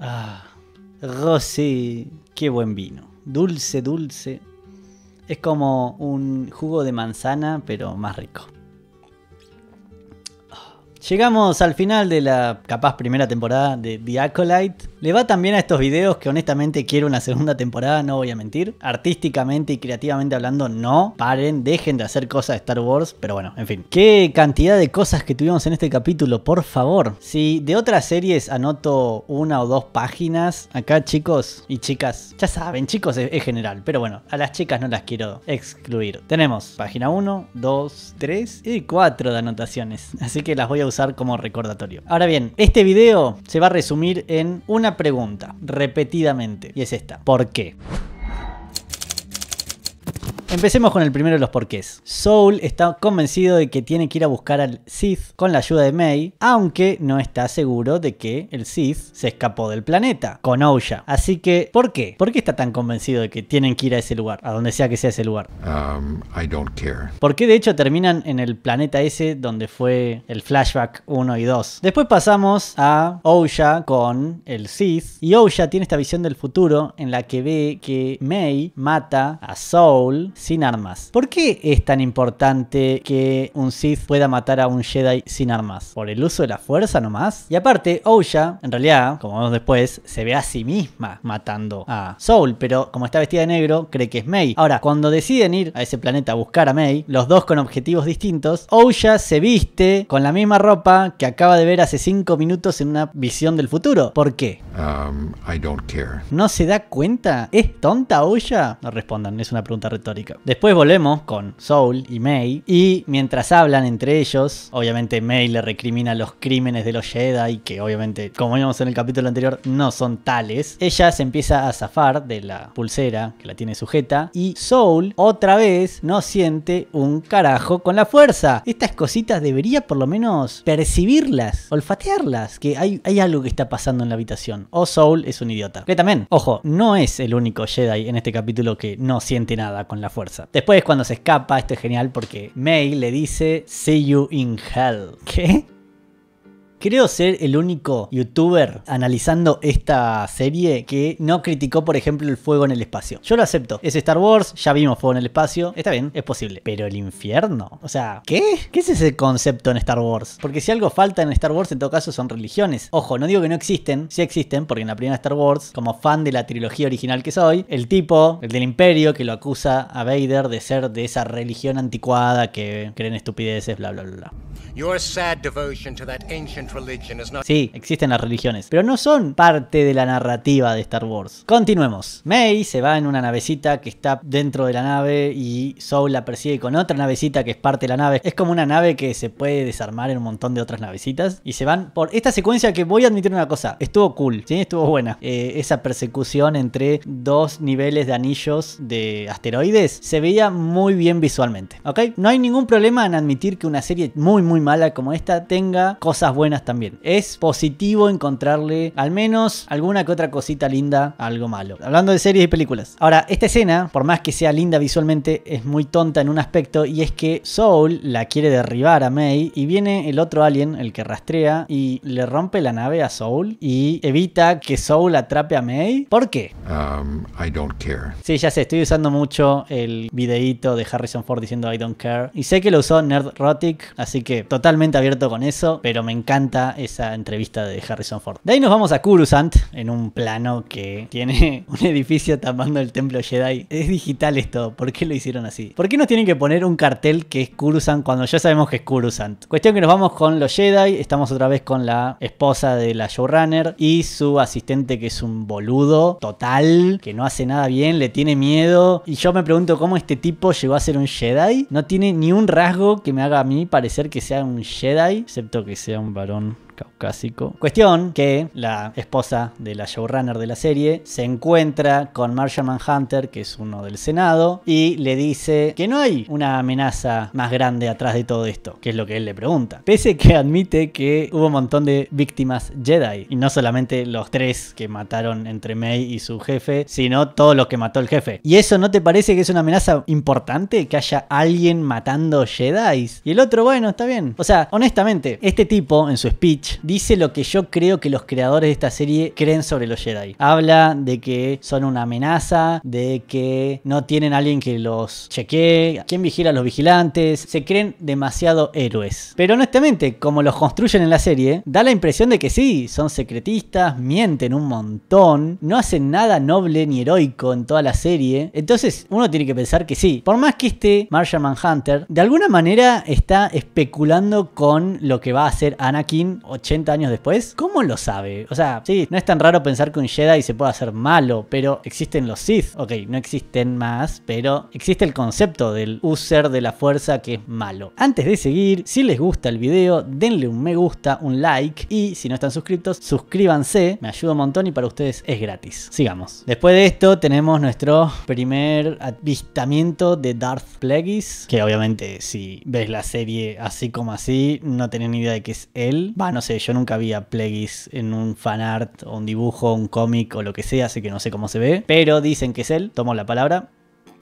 Ah, rosé, qué buen vino. Dulce, dulce. Es como un jugo de manzana, pero más rico. Ah, llegamos al final de la capaz primera temporada de The Acolyte. Le va también a estos videos que honestamente quiero una segunda temporada, no voy a mentir. Artísticamente y creativamente hablando, no. Paren, dejen de hacer cosas de Star Wars, pero bueno, en fin. Qué cantidad de cosas que tuvimos en este capítulo, por favor. Si de otras series anoto una o dos páginas, acá chicos y chicas, ya saben, chicos es, general, pero bueno, a las chicas no las quiero excluir. Tenemos página 1, 2, 3 y 4 de anotaciones, así que las voy a usar como recordatorio. Ahora bien, este video se va a resumir en una pregunta repetidamente y es esta. ¿Por qué? Empecemos con el primero de los porqués. Soul está convencido de que tiene que ir a buscar al Sith con la ayuda de Mei, aunque no está seguro de que el Sith se escapó del planeta con Oya. Así que, ¿por qué? ¿Por qué está tan convencido de que tienen que ir a ese lugar, a donde sea que sea ese lugar? Um, Porque ¿Por de hecho terminan en el planeta ese donde fue el flashback 1 y 2? Después pasamos a Oya con el Sith y Osha tiene esta visión del futuro en la que ve que Mei mata a Soul sin armas. ¿Por qué es tan importante que un Sith pueda matar a un Jedi sin armas? ¿Por el uso de la fuerza nomás? Y aparte, Oya, en realidad, como vemos después, se ve a sí misma matando a Soul, pero como está vestida de negro, cree que es Mei. Ahora, cuando deciden ir a ese planeta a buscar a Mei, los dos con objetivos distintos, Oya se viste con la misma ropa que acaba de ver hace 5 minutos en una visión del futuro. ¿Por qué? Um, ¿No se da cuenta? ¿Es tonta Oya? No respondan, es una pregunta retórica. Después volvemos con Soul y May y mientras hablan entre ellos, obviamente May le recrimina los crímenes de los Jedi que obviamente, como vimos en el capítulo anterior, no son tales. Ella se empieza a zafar de la pulsera que la tiene sujeta y Soul otra vez no siente un carajo con la fuerza. Estas cositas debería por lo menos percibirlas, olfatearlas, que hay, hay algo que está pasando en la habitación. O Soul es un idiota. Que también, ojo, no es el único Jedi en este capítulo que no siente nada con la fuerza. Después cuando se escapa, esto es genial porque May le dice, See you in hell. ¿Qué? Creo ser el único youtuber analizando esta serie que no criticó, por ejemplo, el fuego en el espacio. Yo lo acepto. Es Star Wars, ya vimos fuego en el espacio. Está bien, es posible. Pero el infierno. O sea, ¿qué? ¿Qué es ese concepto en Star Wars? Porque si algo falta en Star Wars, en todo caso, son religiones. Ojo, no digo que no existen, sí existen, porque en la primera Star Wars, como fan de la trilogía original que soy, el tipo, el del imperio, que lo acusa a Vader de ser de esa religión anticuada que creen estupideces, bla, bla, bla. Your sad devotion to that ancient Sí, existen las religiones, pero no son parte de la narrativa de Star Wars. Continuemos. May se va en una navecita que está dentro de la nave y Soul la persigue con otra navecita que es parte de la nave. Es como una nave que se puede desarmar en un montón de otras navecitas y se van por esta secuencia que voy a admitir una cosa, estuvo cool, ¿sí? Estuvo buena. Eh, esa persecución entre dos niveles de anillos de asteroides se veía muy bien visualmente, ¿ok? No hay ningún problema en admitir que una serie muy muy mala como esta tenga cosas buenas también. Es positivo encontrarle al menos alguna que otra cosita linda algo malo. Hablando de series y películas. Ahora, esta escena, por más que sea linda visualmente, es muy tonta en un aspecto y es que Soul la quiere derribar a May y viene el otro alien, el que rastrea, y le rompe la nave a Soul y evita que Soul atrape a May. ¿Por qué? Um, sí, ya sé, estoy usando mucho el videíto de Harrison Ford diciendo I don't care. Y sé que lo usó Nerd Rotic, así que totalmente abierto con eso, pero me encanta esa entrevista de Harrison Ford. De ahí nos vamos a Coruscant, en un plano que tiene un edificio tapando el templo Jedi. Es digital esto, ¿por qué lo hicieron así? ¿Por qué nos tienen que poner un cartel que es Coruscant cuando ya sabemos que es Coruscant? Cuestión que nos vamos con los Jedi, estamos otra vez con la esposa de la showrunner y su asistente que es un boludo total, que no hace nada bien, le tiene miedo. Y yo me pregunto cómo este tipo llegó a ser un Jedi. No tiene ni un rasgo que me haga a mí parecer que sea un Jedi, excepto que sea un varón on. caucásico. Cuestión que la esposa de la showrunner de la serie se encuentra con Marshall Manhunter, que es uno del Senado, y le dice que no hay una amenaza más grande atrás de todo esto, que es lo que él le pregunta. Pese que admite que hubo un montón de víctimas Jedi, y no solamente los tres que mataron entre May y su jefe, sino todos los que mató el jefe. ¿Y eso no te parece que es una amenaza importante que haya alguien matando Jedi? Y el otro, bueno, está bien. O sea, honestamente, este tipo en su speech dice lo que yo creo que los creadores de esta serie creen sobre los Jedi. Habla de que son una amenaza, de que no tienen a alguien que los chequee, quién vigila a los vigilantes, se creen demasiado héroes. Pero honestamente, como los construyen en la serie, da la impresión de que sí, son secretistas, mienten un montón, no hacen nada noble ni heroico en toda la serie. Entonces uno tiene que pensar que sí. Por más que esté Martian Manhunter, de alguna manera está especulando con lo que va a hacer Anakin 80 años después? ¿Cómo lo sabe? O sea, sí, no es tan raro pensar que un Jedi se pueda hacer malo, pero existen los Sith. Ok, no existen más, pero existe el concepto del user de la fuerza que es malo. Antes de seguir, si les gusta el video, denle un me gusta, un like y si no están suscritos, suscríbanse. Me ayuda un montón y para ustedes es gratis. Sigamos. Después de esto tenemos nuestro primer avistamiento de Darth Plagueis, que obviamente si ves la serie así como así, no tenés ni idea de que es él. Va, no sé, yo nunca vi a en un fanart o un dibujo, un cómic o lo que sea, así que no sé cómo se ve. Pero dicen que es él, tomo la palabra.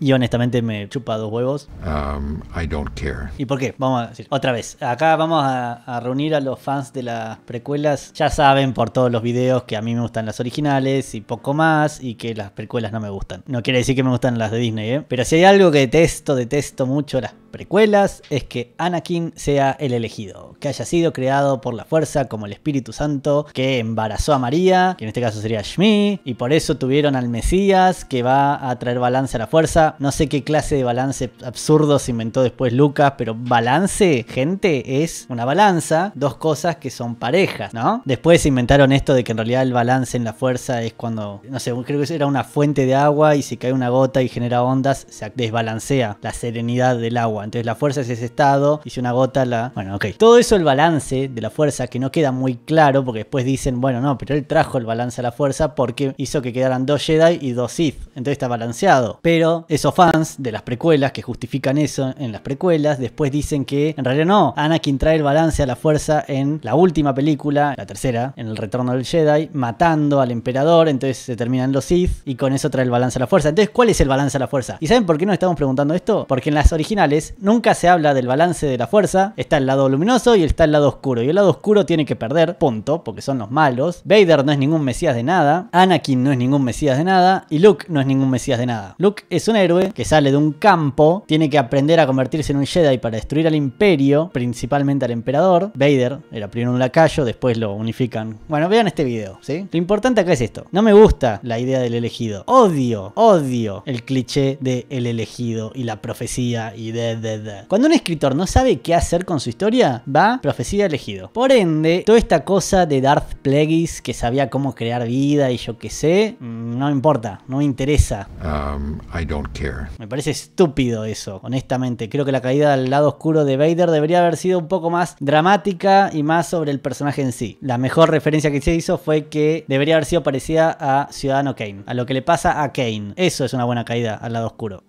Y honestamente me chupa dos huevos. Um, I don't care. ¿Y por qué? Vamos a decir, otra vez. Acá vamos a, reunir a los fans de las precuelas. Ya saben por todos los videos que a mí me gustan las originales y poco más. Y que las precuelas no me gustan. No quiere decir que me gustan las de Disney, ¿eh? Pero si hay algo que detesto, detesto mucho las precuelas es que Anakin sea el elegido, que haya sido creado por la fuerza como el Espíritu Santo que embarazó a María, que en este caso sería Shmi, y por eso tuvieron al Mesías que va a traer balance a la fuerza. No sé qué clase de balance absurdo se inventó después Lucas, pero balance, gente, es una balanza, dos cosas que son parejas, ¿no? Después se inventaron esto de que en realidad el balance en la fuerza es cuando, no sé, creo que era una fuente de agua y si cae una gota y genera ondas, se desbalancea la serenidad del agua. Entonces la fuerza es ese estado y si una gota la... Bueno, ok. Todo eso el balance de la fuerza que no queda muy claro porque después dicen, bueno, no, pero él trajo el balance a la fuerza porque hizo que quedaran dos Jedi y dos Sith. Entonces está balanceado. Pero esos fans de las precuelas que justifican eso en las precuelas, después dicen que en realidad no. Anakin trae el balance a la fuerza en la última película, la tercera, en el retorno del Jedi, matando al emperador. Entonces se terminan los Sith y con eso trae el balance a la fuerza. Entonces, ¿cuál es el balance a la fuerza? ¿Y saben por qué nos estamos preguntando esto? Porque en las originales nunca se habla del balance de la fuerza. Está el lado luminoso y está el lado oscuro. Y el lado oscuro tiene que perder, punto, porque son los malos. Vader no es ningún mesías de nada. Anakin no es ningún mesías de nada. Y Luke no es ningún mesías de nada. Luke es un héroe que sale de un campo, tiene que aprender a convertirse en un Jedi para destruir al imperio, principalmente al emperador. Vader era primero un lacayo, después lo unifican. Bueno, vean este video, ¿sí? Lo importante acá es esto. No me gusta la idea del elegido. Odio, odio el cliché de el elegido y la profecía y de cuando un escritor no sabe qué hacer con su historia, va profecía elegido. Por ende, toda esta cosa de Darth Plagueis que sabía cómo crear vida y yo qué sé, mm, no me importa, no me interesa. Um, me parece estúpido eso, honestamente. Creo que la caída al lado oscuro de Vader debería haber sido un poco más dramática y más sobre el personaje en sí. La mejor referencia que se hizo fue que debería haber sido parecida a Ciudadano Kane, a lo que le pasa a Kane. Eso es una buena caída al lado oscuro.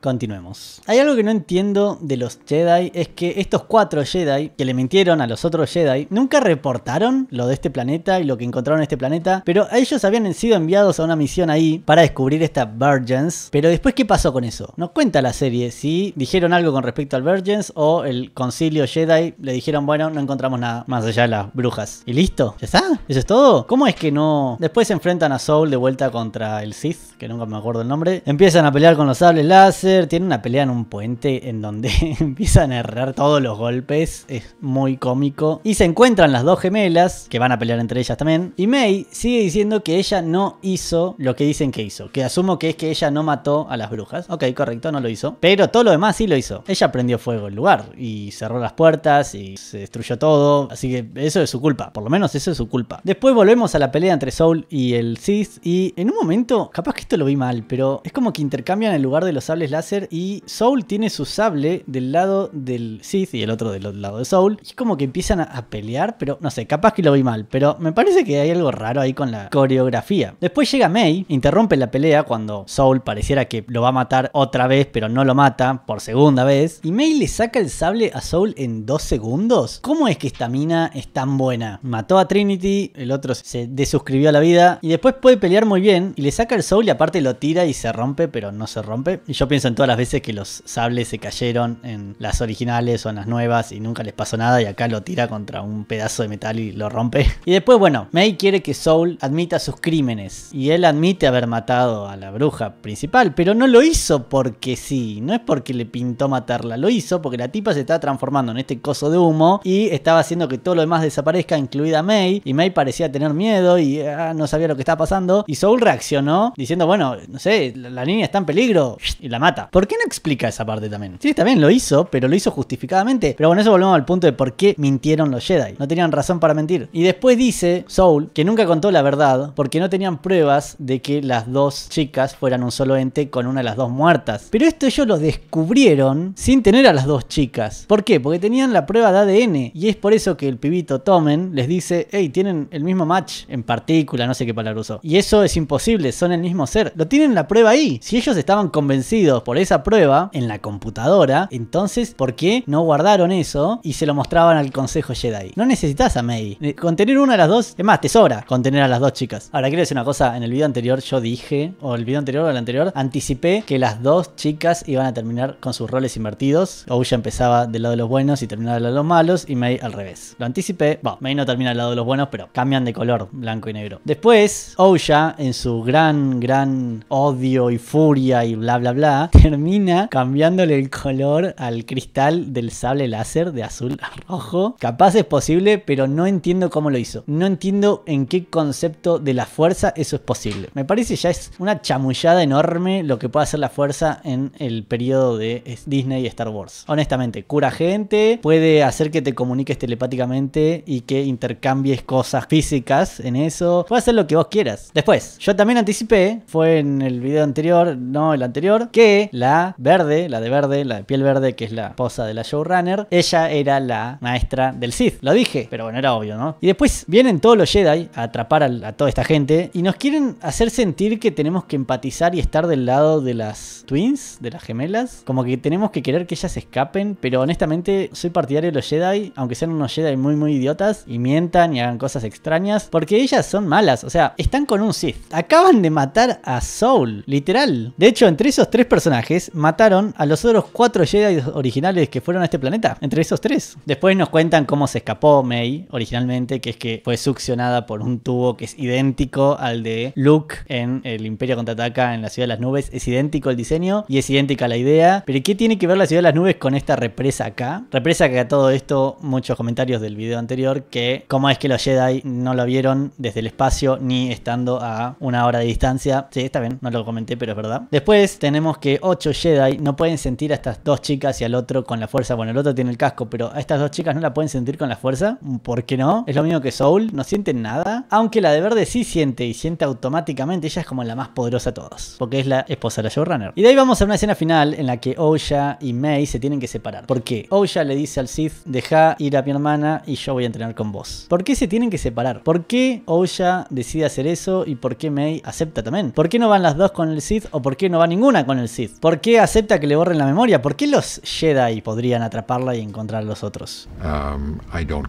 Continuemos. Hay algo que no entiendo de los Jedi, es que estos cuatro Jedi que le mintieron a los otros Jedi nunca reportaron lo de este planeta y lo que encontraron en este planeta, pero ellos habían sido enviados a una misión ahí para descubrir esta VIRGINS Pero después, ¿qué pasó con eso? Nos cuenta la serie si dijeron algo con respecto al VIRGINS o el Concilio Jedi le dijeron, bueno, no encontramos nada más allá de las brujas. ¿Y listo? ¿Ya está? ¿Eso es todo? ¿Cómo es que no? Después se enfrentan a Soul de vuelta contra el Sith, que nunca me acuerdo el nombre. Empiezan a pelear con los sables láser tiene una pelea en un puente en donde empiezan a errar todos los golpes. Es muy cómico. Y se encuentran las dos gemelas, que van a pelear entre ellas también. Y May sigue diciendo que ella no hizo lo que dicen que hizo. Que asumo que es que ella no mató a las brujas. Ok, correcto, no lo hizo. Pero todo lo demás sí lo hizo. Ella prendió fuego el lugar y cerró las puertas y se destruyó todo. Así que eso es su culpa. Por lo menos eso es su culpa. Después volvemos a la pelea entre Soul y el Cis. Y en un momento, capaz que esto lo vi mal, pero es como que intercambian el lugar de los sables hacer y Soul tiene su sable del lado del Sith y el otro del lado de Soul. Y es como que empiezan a, pelear, pero no sé, capaz que lo vi mal, pero me parece que hay algo raro ahí con la coreografía. Después llega May, interrumpe la pelea cuando Soul pareciera que lo va a matar otra vez, pero no lo mata por segunda vez. Y May le saca el sable a Soul en dos segundos. ¿Cómo es que esta mina es tan buena? Mató a Trinity, el otro se desuscribió a la vida y después puede pelear muy bien y le saca el Soul y aparte lo tira y se rompe, pero no se rompe. Y yo pienso todas las veces que los sables se cayeron en las originales o en las nuevas y nunca les pasó nada y acá lo tira contra un pedazo de metal y lo rompe. Y después, bueno, May quiere que Soul admita sus crímenes y él admite haber matado a la bruja principal, pero no lo hizo porque sí, no es porque le pintó matarla, lo hizo porque la tipa se estaba transformando en este coso de humo y estaba haciendo que todo lo demás desaparezca, incluida May, y May parecía tener miedo y ah, no sabía lo que estaba pasando y Soul reaccionó diciendo, bueno, no sé, la niña está en peligro y la mata. ¿Por qué no explica esa parte también? Sí, también lo hizo, pero lo hizo justificadamente. Pero bueno, eso volvemos al punto de por qué mintieron los Jedi. No tenían razón para mentir. Y después dice Soul que nunca contó la verdad porque no tenían pruebas de que las dos chicas fueran un solo ente con una de las dos muertas. Pero esto ellos lo descubrieron sin tener a las dos chicas. ¿Por qué? Porque tenían la prueba de ADN. Y es por eso que el pibito Tomen les dice, hey, tienen el mismo match en partícula, no sé qué palabra usó. Y eso es imposible, son el mismo ser. Lo tienen la prueba ahí. Si ellos estaban convencidos, por esa prueba en la computadora, entonces, ¿por qué no guardaron eso y se lo mostraban al Consejo Jedi? No necesitas a Mei. Eh, contener una de las dos, es más, te sobra contener a las dos chicas. Ahora, quiero decir una cosa, en el video anterior yo dije, o el video anterior o el anterior, anticipé que las dos chicas iban a terminar con sus roles invertidos. Ouya empezaba del lado de los buenos y terminaba del lado de los malos, y Mei al revés. Lo anticipé, bueno, Mei no termina del lado de los buenos, pero cambian de color, blanco y negro. Después, Ouya, en su gran, gran odio y furia y bla, bla, bla, termina cambiándole el color al cristal del sable láser de azul a rojo. Capaz es posible, pero no entiendo cómo lo hizo. No entiendo en qué concepto de la fuerza eso es posible. Me parece ya es una chamullada enorme lo que puede hacer la fuerza en el periodo de Disney y Star Wars. Honestamente, cura gente, puede hacer que te comuniques telepáticamente y que intercambies cosas físicas en eso. Puede hacer lo que vos quieras. Después, yo también anticipé, fue en el video anterior, no el anterior, que la verde, la de verde, la de piel verde, que es la esposa de la showrunner, ella era la maestra del Sith. Lo dije, pero bueno, era obvio, ¿no? Y después vienen todos los Jedi a atrapar a, a toda esta gente y nos quieren hacer sentir que tenemos que empatizar y estar del lado de las twins, de las gemelas. Como que tenemos que querer que ellas escapen, pero honestamente soy partidario de los Jedi, aunque sean unos Jedi muy, muy idiotas y mientan y hagan cosas extrañas, porque ellas son malas, o sea, están con un Sith. Acaban de matar a Soul, literal. De hecho, entre esos tres personajes, mataron a los otros cuatro Jedi originales que fueron a este planeta, entre esos tres. Después nos cuentan cómo se escapó Mei originalmente, que es que fue succionada por un tubo que es idéntico al de Luke en el Imperio Contraataca en la Ciudad de las Nubes. Es idéntico el diseño y es idéntica la idea. Pero ¿qué tiene que ver la Ciudad de las Nubes con esta represa acá? Represa que a todo esto, muchos comentarios del video anterior, que cómo es que los Jedi no lo vieron desde el espacio ni estando a una hora de distancia. Sí, está bien, no lo comenté, pero es verdad. Después tenemos que Ocho Jedi no pueden sentir a estas dos chicas y al otro con la fuerza. Bueno, el otro tiene el casco, pero a estas dos chicas no la pueden sentir con la fuerza. ¿Por qué no? Es lo mismo que Soul, no sienten nada. Aunque la de verde sí siente y siente automáticamente. Ella es como la más poderosa de todos, porque es la esposa de la showrunner. Y de ahí vamos a una escena final en la que Oya y Mei se tienen que separar. ¿Por qué? Oya le dice al Sith, deja ir a mi hermana y yo voy a entrenar con vos. ¿Por qué se tienen que separar? ¿Por qué Oya decide hacer eso y por qué Mei acepta también? ¿Por qué no van las dos con el Sith o por qué no va ninguna con el Sith? ¿Por qué acepta que le borren la memoria? ¿Por qué los Jedi podrían atraparla y encontrar a los otros? Um, I don't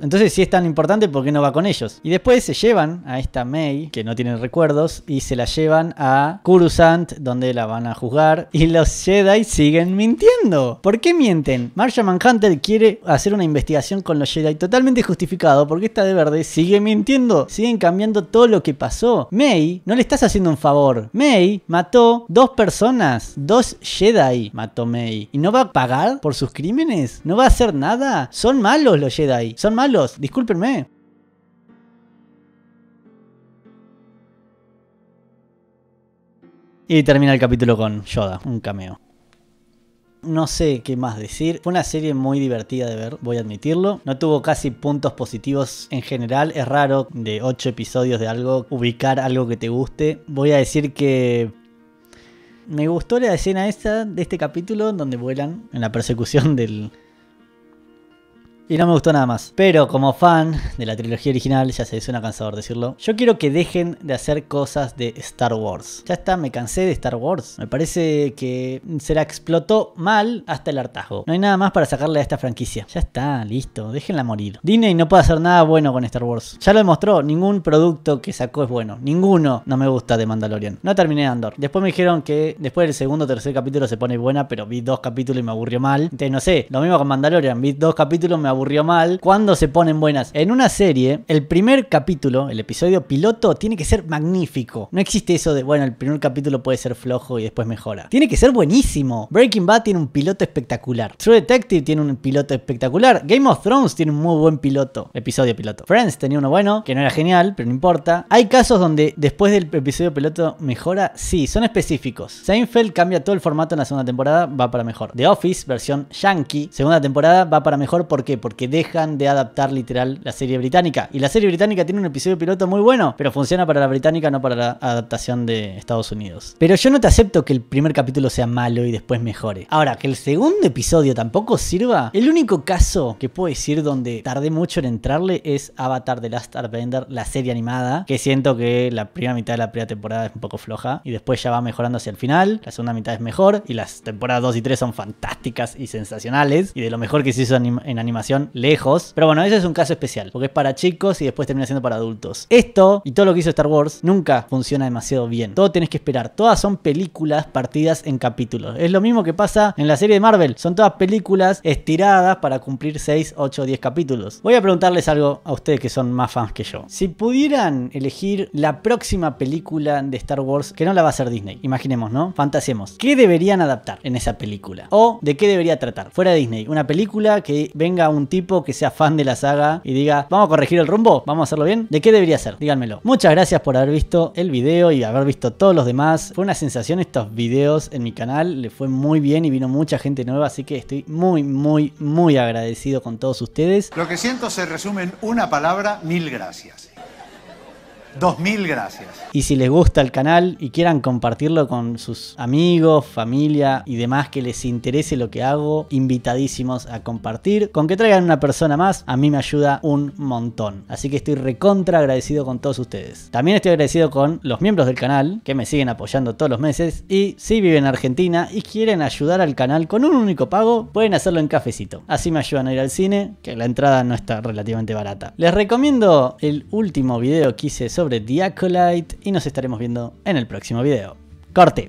Entonces, si es tan importante, ¿por qué no va con ellos? Y después se llevan a esta May, que no tiene recuerdos, y se la llevan a Kurusant donde la van a juzgar. Y los Jedi siguen mintiendo. ¿Por qué mienten? Marshall Manhunter quiere hacer una investigación con los Jedi totalmente justificado, porque esta de verde sigue mintiendo. Siguen cambiando todo lo que pasó. May, no le estás haciendo un favor. May mató dos personas Dos Jedi mató Mei. ¿Y no va a pagar por sus crímenes? ¿No va a hacer nada? Son malos los Jedi. Son malos. Discúlpenme. Y termina el capítulo con Yoda, un cameo. No sé qué más decir. Fue una serie muy divertida de ver, voy a admitirlo. No tuvo casi puntos positivos en general. Es raro de 8 episodios de algo ubicar algo que te guste. Voy a decir que me gustó la escena esta de este capítulo donde vuelan en la persecución del, y no me gustó nada más. Pero como fan de la trilogía original, ya se suena cansador decirlo, yo quiero que dejen de hacer cosas de Star Wars. Ya está, me cansé de Star Wars. Me parece que se la explotó mal hasta el hartazgo. No hay nada más para sacarle a esta franquicia. Ya está, listo, déjenla morir. Disney no puede hacer nada bueno con Star Wars. Ya lo demostró, ningún producto que sacó es bueno. Ninguno no me gusta de Mandalorian. No terminé Andor. Después me dijeron que después del segundo o tercer capítulo se pone buena, pero vi dos capítulos y me aburrió mal. Entonces, no sé, lo mismo con Mandalorian. Vi dos capítulos, me aburrió mal, cuando se ponen buenas. En una serie, el primer capítulo, el episodio piloto, tiene que ser magnífico. No existe eso de, bueno, el primer capítulo puede ser flojo y después mejora. Tiene que ser buenísimo. Breaking Bad tiene un piloto espectacular. True Detective tiene un piloto espectacular. Game of Thrones tiene un muy buen piloto. Episodio piloto. Friends tenía uno bueno, que no era genial, pero no importa. Hay casos donde después del episodio piloto mejora. Sí, son específicos. Seinfeld cambia todo el formato en la segunda temporada, va para mejor. The Office, versión yankee, segunda temporada va para mejor. porque porque dejan de adaptar literal la serie británica. Y la serie británica tiene un episodio piloto muy bueno, pero funciona para la británica, no para la adaptación de Estados Unidos. Pero yo no te acepto que el primer capítulo sea malo y después mejore. Ahora, que el segundo episodio tampoco sirva, el único caso que puedo decir donde tardé mucho en entrarle es Avatar de Last Airbender, la serie animada, que siento que la primera mitad de la primera temporada es un poco floja y después ya va mejorando hacia el final, la segunda mitad es mejor y las temporadas 2 y 3 son fantásticas y sensacionales y de lo mejor que se hizo en animación lejos. Pero bueno, ese es un caso especial, porque es para chicos y después termina siendo para adultos. Esto y todo lo que hizo Star Wars nunca funciona demasiado bien. Todo tenés que esperar. Todas son películas partidas en capítulos. Es lo mismo que pasa en la serie de Marvel. Son todas películas estiradas para cumplir 6, 8, 10 capítulos. Voy a preguntarles algo a ustedes que son más fans que yo. Si pudieran elegir la próxima película de Star Wars, que no la va a hacer Disney, imaginemos, ¿no? Fantasemos. ¿Qué deberían adaptar en esa película? ¿O de qué debería tratar? Fuera de Disney, una película que venga a un tipo que sea fan de la saga y diga, vamos a corregir el rumbo, vamos a hacerlo bien, ¿de qué debería ser? Díganmelo. Muchas gracias por haber visto el video y haber visto todos los demás. Fue una sensación estos videos en mi canal, le fue muy bien y vino mucha gente nueva, así que estoy muy, muy, muy agradecido con todos ustedes. Lo que siento se resume en una palabra, mil gracias. 2000 gracias. Y si les gusta el canal y quieran compartirlo con sus amigos, familia y demás que les interese lo que hago, invitadísimos a compartir. Con que traigan una persona más, a mí me ayuda un montón. Así que estoy recontra agradecido con todos ustedes. También estoy agradecido con los miembros del canal que me siguen apoyando todos los meses. Y si viven en Argentina y quieren ayudar al canal con un único pago, pueden hacerlo en cafecito. Así me ayudan a ir al cine, que la entrada no está relativamente barata. Les recomiendo el último video que hice sobre sobre The Acolyte y nos estaremos viendo en el próximo video. ¡Corte!